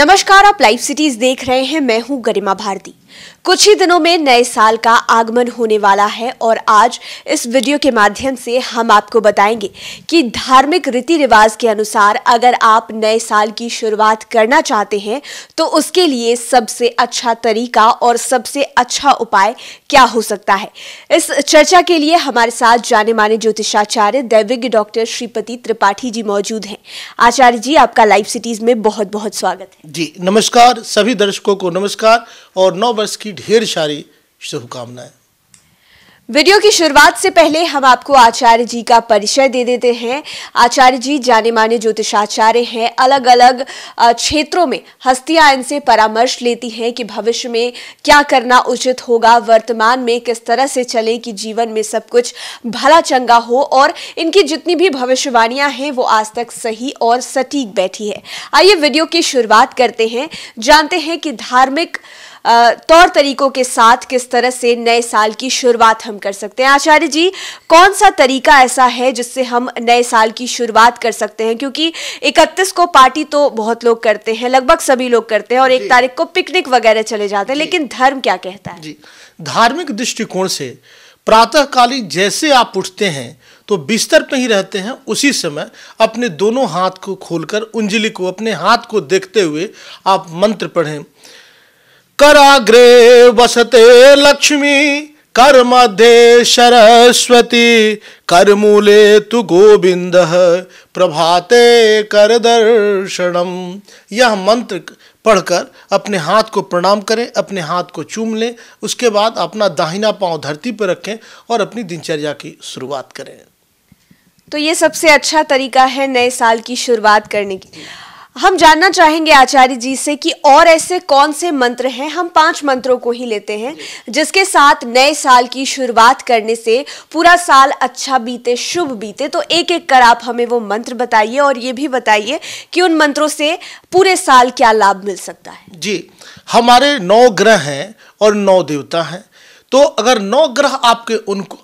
नमस्कार आप live cities देख रहे हैं मैं हूं गरिमा भारती कुछ ही दिनों में नए साल का आगमन होने वाला है और आज इस वीडियो के माध्यम से हम आपको बताएंगे कि धार्मिक रीति रिवाज के अनुसार अगर आप नए साल की शुरुआत करना चाहते हैं तो उसके लिए सबसे अच्छा तरीका और सबसे अच्छा उपाय क्या हो सकता है इस चर्चा के लिए हमारे साथ जाने माने ज्योतिषाचार्य दैविज्ञ डॉक्टर श्रीपति त्रिपाठी जी मौजूद हैं आचार्य जी आपका लाइव सिटीज में बहुत बहुत स्वागत है जी नमस्कार सभी दर्शकों को नमस्कार और नौ वर्ष की ढेर सारी शुभकामनाएं वीडियो की शुरुआत से पहले हम आपको आचार्य जी का परिचय दे देते हैं आचार्य जी जाने माने ज्योतिषाचार्य हैं अलग अलग क्षेत्रों में हस्तियां इनसे परामर्श लेती हैं कि भविष्य में क्या करना उचित होगा वर्तमान में किस तरह से चले कि जीवन में सब कुछ भला चंगा हो और इनकी जितनी भी भविष्यवाणियां हैं वो आज तक सही और सटीक बैठी है आइए वीडियो की शुरुआत करते हैं जानते हैं कि धार्मिक तौर तरीकों के साथ किस तरह से नए साल की शुरुआत हम कर सकते हैं आचार्य जी कौन सा तरीका ऐसा है जिससे हम नए साल की शुरुआत कर सकते हैं क्योंकि इकतीस को पार्टी तो बहुत लोग करते हैं लगभग सभी लोग करते हैं और एक तारीख को पिकनिक वगैरह चले जाते हैं लेकिन धर्म क्या कहता है जी धार्मिक दृष्टिकोण से प्रातःकालीन जैसे आप उठते हैं तो बिस्तर पर ही रहते हैं उसी समय अपने दोनों हाथ को खोलकर उंजली को अपने हाथ को देखते हुए आप मंत्र पढ़ें कराग्रे वसते लक्ष्मी कर मध्य सरस्वती मूले तु गोविंद प्रभाते कर दर्शनम यह मंत्र पढ़कर अपने हाथ को प्रणाम करें अपने हाथ को चूम लें उसके बाद अपना दाहिना पांव धरती पर रखें और अपनी दिनचर्या की शुरुआत करें तो ये सबसे अच्छा तरीका है नए साल की शुरुआत करने की हम जानना चाहेंगे आचार्य जी से कि और ऐसे कौन से मंत्र हैं हम पांच मंत्रों को ही लेते हैं जिसके साथ नए साल की शुरुआत करने से पूरा साल अच्छा बीते शुभ बीते तो एक एक कर आप हमें वो मंत्र बताइए और ये भी बताइए कि उन मंत्रों से पूरे साल क्या लाभ मिल सकता है जी हमारे नौ ग्रह हैं और नौ देवता हैं तो अगर नौ ग्रह आपके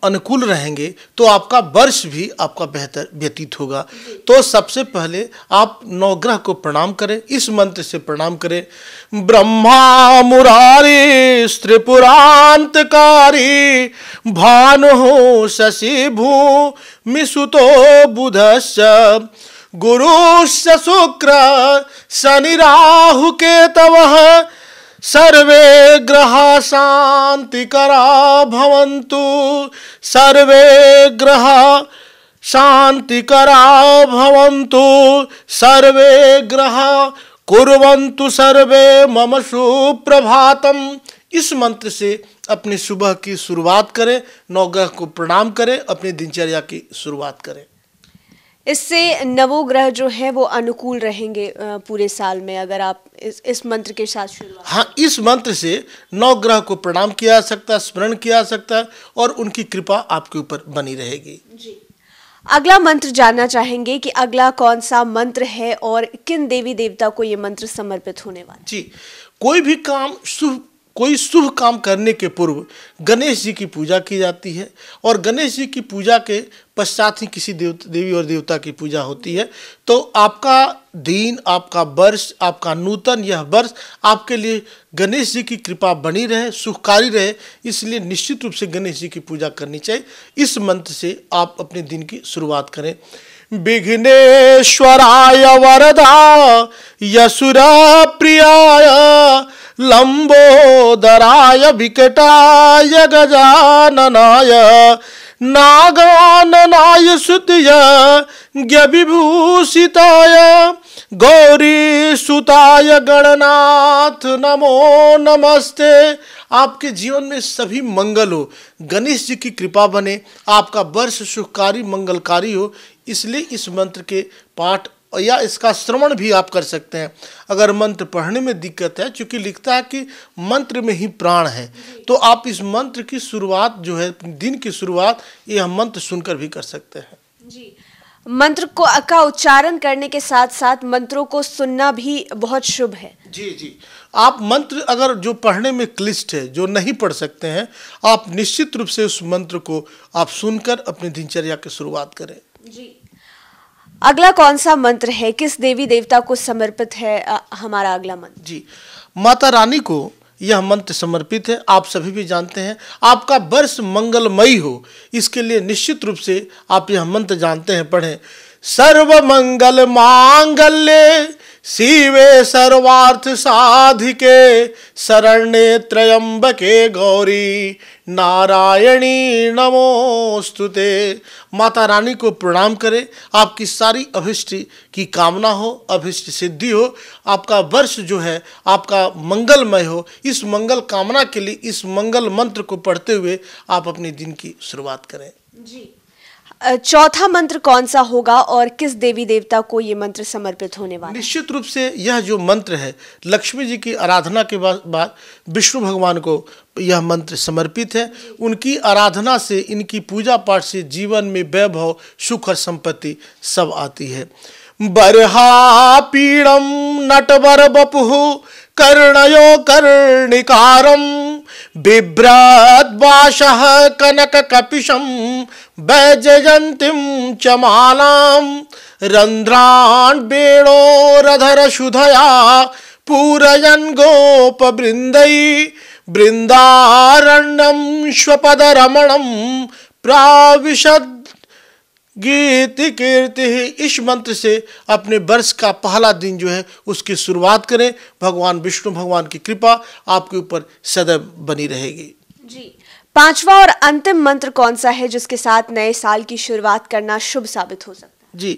अनुकूल रहेंगे तो आपका वर्ष भी आपका बेहतर व्यतीत होगा तो सबसे पहले आप नौ ग्रह को प्रणाम करें इस मंत्र से प्रणाम करें ब्रह्मा मुरारी त्रिपुरांतकारी भानु शशि भू मिसुतो बुध गुरु शुक्र शनि राहु के तव सर्वे शांति करा भवंतु सर्वे शांति करा भवंतु सर्वे ग्रह कुरवंतु सर्वे मम सुप्रभातम इस मंत्र से अपनी सुबह की शुरुआत करें नौग्रह को प्रणाम करें अपनी दिनचर्या की शुरुआत करें इससे नवोग्रह जो है वो अनुकूल रहेंगे पूरे साल में अगर आप इस इस मंत्र के साथ शुरू हाँ इस मंत्र से नौ ग्रह को प्रणाम किया जा सकता है स्मरण किया जा सकता है और उनकी कृपा आपके ऊपर बनी रहेगी जी अगला मंत्र जानना चाहेंगे कि अगला कौन सा मंत्र है और किन देवी देवता को ये मंत्र समर्पित होने वाला जी कोई भी काम शुभ कोई शुभ काम करने के पूर्व गणेश जी की पूजा की जाती है और गणेश जी की पूजा के पश्चात ही किसी देव देवी और देवता की पूजा होती है तो आपका दिन आपका वर्ष आपका नूतन यह वर्ष आपके लिए गणेश जी की कृपा बनी रहे सुखकारी रहे इसलिए निश्चित रूप से गणेश जी की पूजा करनी चाहिए इस मंत्र से आप अपने दिन की शुरुआत करें विघ्नेश्वराय वरदा यसुरा प्रियाया लंबोदराय विकटाय गजाननाय नागाननाय सुतय विभूषिताय गौरी सुताय गणनाथ नमो नमस्ते आपके जीवन में सभी मंगल हो गणेश जी की कृपा बने आपका वर्ष सुखकारी मंगलकारी हो इसलिए इस मंत्र के पाठ या इसका श्रवण भी आप कर सकते हैं अगर मंत्र पढ़ने में दिक्कत है क्योंकि लिखता है कि मंत्र में ही प्राण है तो आप इस मंत्र की शुरुआत जो है दिन की शुरुआत यह मंत्र सुनकर भी कर सकते हैं जी मंत्र को का उच्चारण करने के साथ साथ मंत्रों को सुनना भी बहुत शुभ है जी जी आप मंत्र अगर जो पढ़ने में क्लिष्ट है जो नहीं पढ़ सकते हैं आप निश्चित रूप से उस मंत्र को आप सुनकर अपनी दिनचर्या की शुरुआत करें जी अगला कौन सा मंत्र है किस देवी देवता को समर्पित है आ, हमारा अगला मंत्र जी माता रानी को यह मंत्र समर्पित है आप सभी भी जानते हैं आपका वर्ष मंगलमयी हो इसके लिए निश्चित रूप से आप यह मंत्र जानते हैं पढ़ें सर्व मंगल मांगल्य शिवे सर्वार्थ साधिके शरण्ये त्रयंबके गौरी नारायणी नमोस्तुते माता रानी को प्रणाम करें आपकी सारी अभिष्ट की कामना हो अभिष्ट सिद्धि हो आपका वर्ष जो है आपका मंगलमय हो इस मंगल कामना के लिए इस मंगल मंत्र को पढ़ते हुए आप अपने दिन की शुरुआत करें जी चौथा मंत्र कौन सा होगा और किस देवी देवता को ये मंत्र समर्पित होने वाला निश्चित रूप से यह जो मंत्र है लक्ष्मी जी की आराधना के बाद विष्णु भगवान को यह मंत्र समर्पित है उनकी आराधना से इनकी पूजा पाठ से जीवन में वैभव सुख और संपत्ति सब आती है बरहा पीड़म नटवर बपु कर्णयो कर्णिकारम बिभ्रद्वाश कनक कपिशम वैजयंतीम चमालाम रंध्रान बेणो रधर शुधया पूरयन गोप बृंदई बृंदारण्यम स्वपद रमणम प्राविशद गीति कीर्ति इस मंत्र से अपने वर्ष का पहला दिन जो है उसकी शुरुआत करें भगवान विष्णु भगवान की कृपा आपके ऊपर सदैव बनी रहेगी जी पांचवा और अंतिम मंत्र कौन सा है जिसके साथ नए साल की शुरुआत करना शुभ साबित हो सकता है जी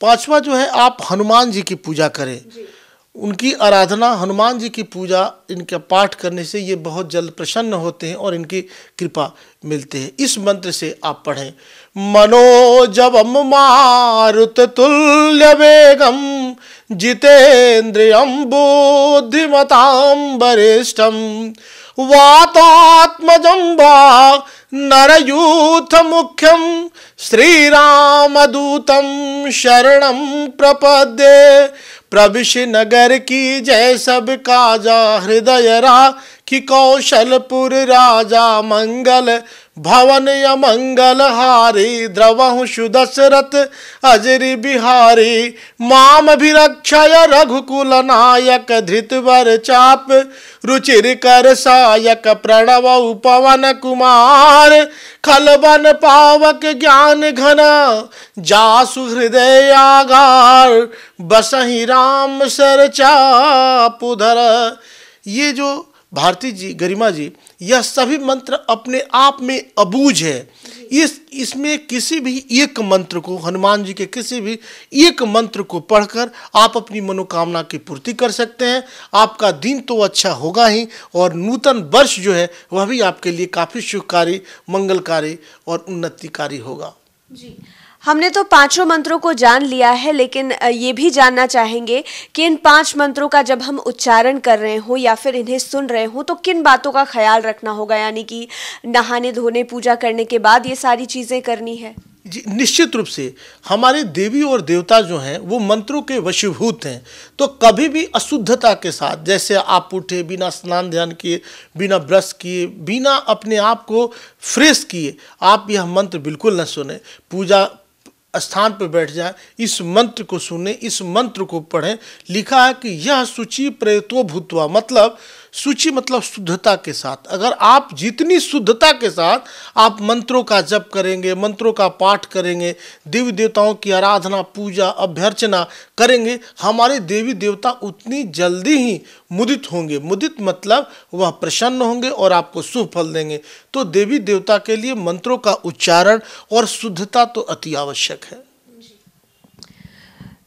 पांचवा जो है आप हनुमान जी की पूजा करें उनकी आराधना हनुमान जी की पूजा इनके पाठ करने से ये बहुत जल्द प्रसन्न होते हैं और इनकी कृपा मिलते हैं इस मंत्र से आप पढ़ें मनोजवम मारुत तुल्य वेगम जितेन्द्रियम बुद्धिमताम वरिष्ठम वातात्मज वा मुख्यम श्रीरामदूतं शरण प्रपदे प्रविश नगर की जय सब काजा हृदय रा कौशलपुर राजा मंगल भवन मंगल हारी द्रवहु सुदशरथ अजरी बिहारी माम भी रघुकुल नायक धृतवर चाप रुचिर कर सायक प्रणव पवन कुमार खलबन पावक ज्ञान घना जासु हृदय आगार बसही राम सर चाप उधर ये जो भारती जी गरिमा जी यह सभी मंत्र अपने आप में अबूझ है इस इसमें किसी भी एक मंत्र को हनुमान जी के किसी भी एक मंत्र को पढ़कर आप अपनी मनोकामना की पूर्ति कर सकते हैं आपका दिन तो अच्छा होगा ही और नूतन वर्ष जो है वह भी आपके लिए काफ़ी शुभकारी मंगलकारी और उन्नतिकारी होगा जी हमने तो पांचों मंत्रों को जान लिया है लेकिन ये भी जानना चाहेंगे कि इन पांच मंत्रों का जब हम उच्चारण कर रहे हों या फिर इन्हें सुन रहे हों तो किन बातों का ख्याल रखना होगा यानी कि नहाने धोने पूजा करने के बाद ये सारी चीज़ें करनी है जी निश्चित रूप से हमारे देवी और देवता जो हैं वो मंत्रों के वशीभूत हैं तो कभी भी अशुद्धता के साथ जैसे आप उठे बिना स्नान ध्यान किए बिना ब्रश किए बिना अपने आप को फ्रेश किए आप यह मंत्र बिल्कुल न सुने पूजा स्थान पर बैठ जाएं इस मंत्र को सुने इस मंत्र को पढ़ें लिखा है कि यह सूची प्रेतो भूतवा मतलब सूची मतलब शुद्धता के साथ अगर आप जितनी शुद्धता के साथ आप मंत्रों का जप करेंगे मंत्रों का पाठ करेंगे देवी देवताओं की आराधना पूजा अभ्यर्चना करेंगे हमारे देवी देवता उतनी जल्दी ही मुदित होंगे मुदित मतलब वह प्रसन्न होंगे और आपको शुभ फल देंगे तो देवी देवता के लिए मंत्रों का उच्चारण और शुद्धता तो अति आवश्यक है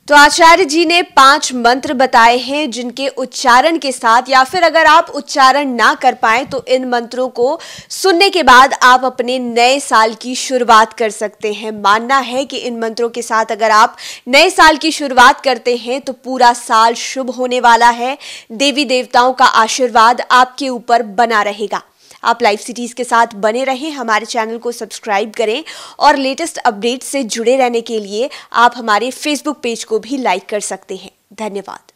तो आचार्य जी ने पांच मंत्र बताए हैं जिनके उच्चारण के साथ या फिर अगर आप उच्चारण ना कर पाए तो इन मंत्रों को सुनने के बाद आप अपने नए साल की शुरुआत कर सकते हैं मानना है कि इन मंत्रों के साथ अगर आप नए साल की शुरुआत करते हैं तो पूरा साल शुभ होने वाला है देवी देवताओं का आशीर्वाद आपके ऊपर बना रहेगा आप लाइव सिटीज़ के साथ बने रहें हमारे चैनल को सब्सक्राइब करें और लेटेस्ट अपडेट से जुड़े रहने के लिए आप हमारे फेसबुक पेज को भी लाइक कर सकते हैं धन्यवाद